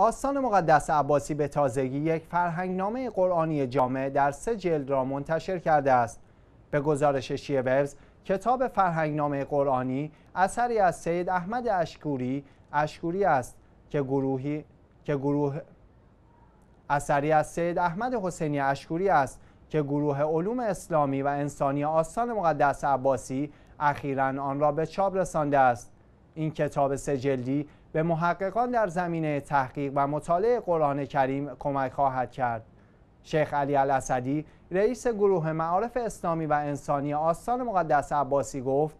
آستان مقدس عباسی به تازگی یک فرهنگنامه قرآنی جامع در سه جلد را منتشر کرده است. به گزارش شیه وبز کتاب فرهنگنامه قرآنی اثری از سید احمد اشکوری اشکوری است که گروهی که گروه اثری از سید احمد حسینی اشکوری است که گروه علوم اسلامی و انسانی آستان مقدس عباسی اخیرا آن را به چاپ رسانده است. این کتاب سه جلدی به محققان در زمینه تحقیق و مطالعه قرآن کریم کمک خواهد کرد شیخ علی الاسدی رئیس گروه معارف اسلامی و انسانی آستان مقدس عباسی گفت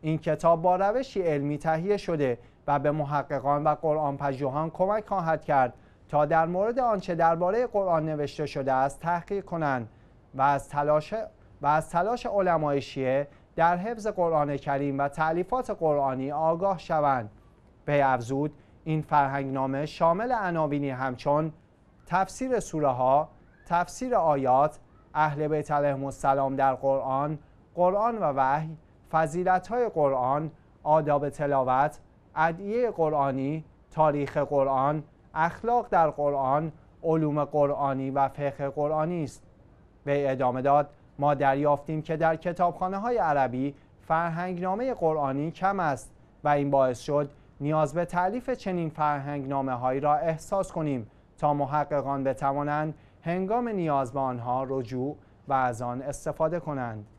این کتاب با روشی علمی تهیه شده و به محققان و قرآن پژوهان کمک خواهد کرد تا در مورد آنچه درباره قرآن نوشته شده است تحقیق کنند و از تلاش و از تلاش علمای شیعه در حفظ قرآن کریم و تعلیفات قرآنی آگاه شوند به افزود این فرهنگنامه شامل عناوینی همچون تفسیر سوره ها، تفسیر آیات، اهل بیت علیهم السلام در قرآن، قرآن و وحی، فضیلت های قرآن، آداب تلاوت، ادعیه قرآنی، تاریخ قرآن، اخلاق در قرآن، علوم قرآنی و فقه قرآنی است. به ادامه داد ما دریافتیم که در کتابخانه های عربی فرهنگنامه قرآنی کم است و این باعث شد نیاز به تعلیف چنین نامه هایی را احساس کنیم تا محققان بتوانند هنگام نیاز به آنها رجوع و از آن استفاده کنند.